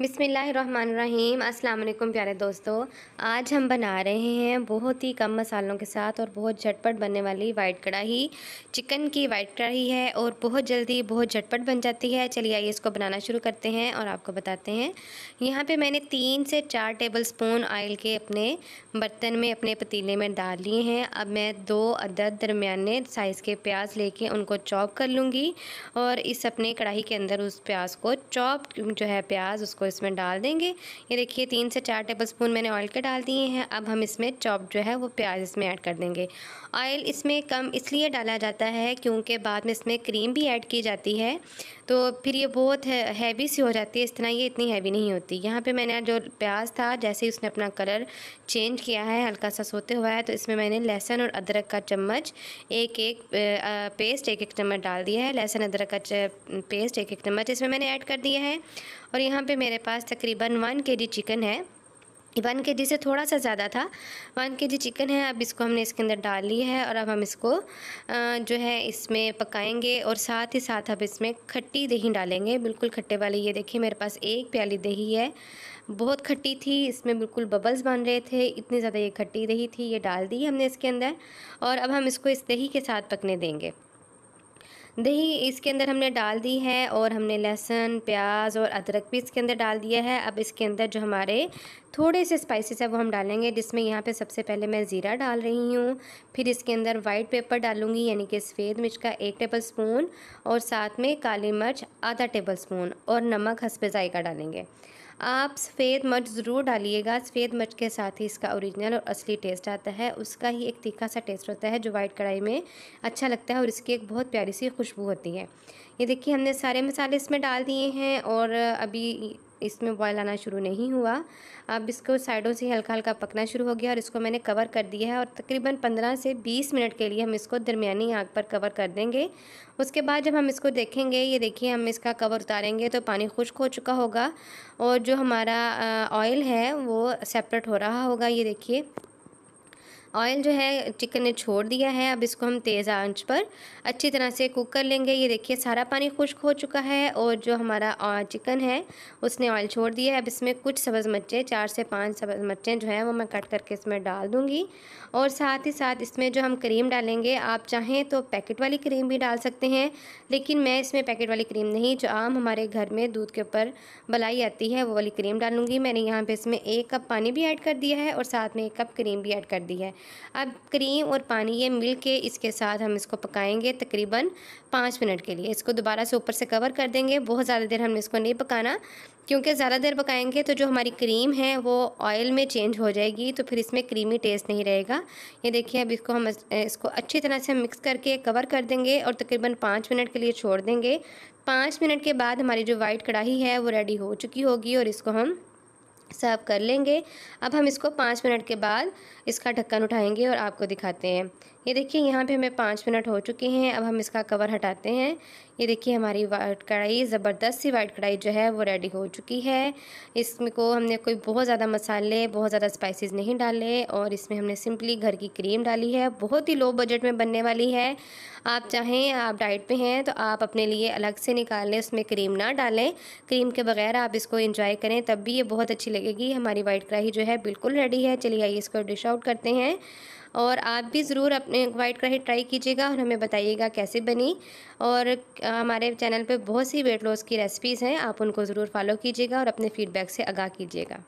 बिसमीम् अल्लाम प्यारे दोस्तों आज हम बना रहे हैं बहुत ही कम मसालों के साथ और बहुत झटपट बनने वाली वाइट कढ़ाई चिकन की वाइट कढ़ाई है और बहुत जल्दी बहुत झटपट बन जाती है चलिए आइए इसको बनाना शुरू करते हैं और आपको बताते हैं यहाँ पे मैंने तीन से चार टेबल स्पून ऑयल के अपने बर्तन में अपने पतीले में डाल लिए हैं अब मैं दो अदद दरमियाने साइज़ के प्याज कर उनको चॉप कर लूँगी और इस अपने कढ़ाई के अंदर उस प्याज को चॉप जो है प्याज उसको इसमें डाल देंगे ये देखिए तीन से चार टेबल स्पून मैंने ऑयल के डाल दिए हैं अब हम इसमें चॉप जो है वो प्याज इसमें ऐड कर देंगे ऑयल इसमें कम इसलिए डाला जाता है क्योंकि बाद में इसमें क्रीम भी ऐड की जाती है तो फिर ये बहुत हैवी सी हो जाती है इस तरह ये इतनी हैवी नहीं होती यहाँ पे मैंने जो प्याज था जैसे ही उसने अपना कलर चेंज किया है हल्का सा सोते हुआ है तो इसमें मैंने लहसुन और अदरक का चम्मच एक एक पेस्ट एक एक चम्मच डाल दिया है लहसुन अदरक का पेस्ट एक एक चम्मच इसमें मैंने ऐड कर दिया है और यहाँ पर मेरे पास तकरीबन वन के चिकन है वन के जी से थोड़ा सा ज़्यादा था वन के जी चिकन है अब इसको हमने इसके अंदर डाल लिया है और अब हम इसको जो है इसमें पकाएंगे और साथ ही साथ अब इसमें खट्टी दही डालेंगे बिल्कुल खट्टे वाली ये देखिए मेरे पास एक प्याली दही है बहुत खट्टी थी इसमें बिल्कुल बबल्स बन रहे थे इतनी ज़्यादा ये खट्टी दही थी ये डाल दी हमने इसके अंदर और अब हम इसको इस दही के साथ पकने देंगे दही इसके अंदर हमने डाल दी है और हमने लहसुन प्याज और अदरक भी इसके अंदर डाल दिया है अब इसके अंदर जो हमारे थोड़े से स्पाइसेस है वो हम डालेंगे जिसमें यहाँ पे सबसे पहले मैं ज़ीरा डाल रही हूँ फिर इसके अंदर वाइट पेपर डालूंगी यानी कि सफ़ेद मिर्च का एक टेबल स्पून और साथ में काली मिर्च आधा टेबल स्पून और नमक हंसपे जायका डालेंगे आप सफ़ेद मर्च ज़रूर डालिएगा सफ़ेद मर्च के साथ ही इसका ओरिजिनल और असली टेस्ट आता है उसका ही एक तीखा सा टेस्ट होता है जो वाइट कढ़ाई में अच्छा लगता है और इसकी एक बहुत प्यारी सी खुशबू होती है ये देखिए हमने सारे मसाले इसमें डाल दिए हैं और अभी इसमें बॉयल आना शुरू नहीं हुआ अब इसको साइडों से हल्का हल्का पकना शुरू हो गया और इसको मैंने कवर कर दिया है और तकरीबन पंद्रह से बीस मिनट के लिए हम इसको दरमियानी आग पर कवर कर देंगे उसके बाद जब हम इसको देखेंगे ये देखिए हम इसका कवर उतारेंगे तो पानी खुश्क हो चुका होगा और जो हमारा ऑयल है वो सेपरेट हो रहा होगा ये देखिए ऑयल जो है चिकन ने छोड़ दिया है अब इसको हम तेज़ आंच पर अच्छी तरह से कुक कर लेंगे ये देखिए सारा पानी खुश्क हो चुका है और जो हमारा चिकन है उसने ऑयल छोड़ दिया है अब इसमें कुछ सब्ज़ मिर्चें चार से पाँच सब्ज़ मिर्चें जो हैं वो मैं कट करके इसमें डाल दूँगी और साथ ही साथ इसमें जो हम क्रीम डालेंगे आप चाहें तो पैकेट वाली क्रीम भी डाल सकते हैं लेकिन मैं इसमें पैकेट वाली क्रीम नहीं जो आम हमारे घर में दूध के ऊपर बलाई आती है वो वाली क्रीम डालूंगी मैंने यहाँ पे इसमें एक कप पानी भी ऐड कर दिया है और साथ में एक कप क्रीम भी ऐड कर दी है अब क्रीम और पानी ये मिल के इसके साथ हम इसको पकाएंगे तकरीबन पाँच मिनट के लिए इसको दोबारा से ऊपर से कवर कर देंगे बहुत ज़्यादा देर हमने इसको नहीं पकाना क्योंकि ज़्यादा देर पकाएंगे तो जो हमारी क्रीम है वो ऑयल में चेंज हो जाएगी तो फिर इसमें क्रीमी टेस्ट नहीं रहेगा ये देखिए अब इसको हम इसको अच्छी तरह से मिक्स करके कवर कर देंगे और तकरीबन पाँच मिनट के लिए छोड़ देंगे पाँच मिनट के बाद हमारी जो वाइट कढ़ाई है वो रेडी हो चुकी होगी और इसको हम सर्व कर लेंगे अब हम इसको पाँच मिनट के बाद इसका ढक्कन उठाएंगे और आपको दिखाते हैं ये देखिए यहाँ पे हमें पाँच मिनट हो चुके हैं अब हम इसका कवर हटाते हैं ये देखिए हमारी वाइट कढ़ाई ज़बरदस्त सी वाइट कढ़ाई जो है वो रेडी हो चुकी है इसमें को हमने कोई बहुत ज़्यादा मसाले बहुत ज़्यादा स्पाइसेस नहीं डाले और इसमें हमने सिंपली घर की क्रीम डाली है बहुत ही लो बजट में बनने वाली है आप चाहें आप डाइट पर हैं तो आप अपने लिए अलग से निकाल लें उसमें क्रीम ना डालें क्रीम के बगैर आप इसको इंजॉय करें तब भी ये बहुत अच्छी लगेगी हमारी वाइट कढ़ाई जो है बिल्कुल रेडी है चलिए आइए इसको डिश आउट करते हैं और आप भी ज़रूर अपने वाइट कढ़ाई ट्राई कीजिएगा और हमें बताइएगा कैसे बनी और हमारे चैनल पे बहुत सी वेट लॉस की रेसिपीज़ हैं आप उनको ज़रूर फॉलो कीजिएगा और अपने फीडबैक से आगाह कीजिएगा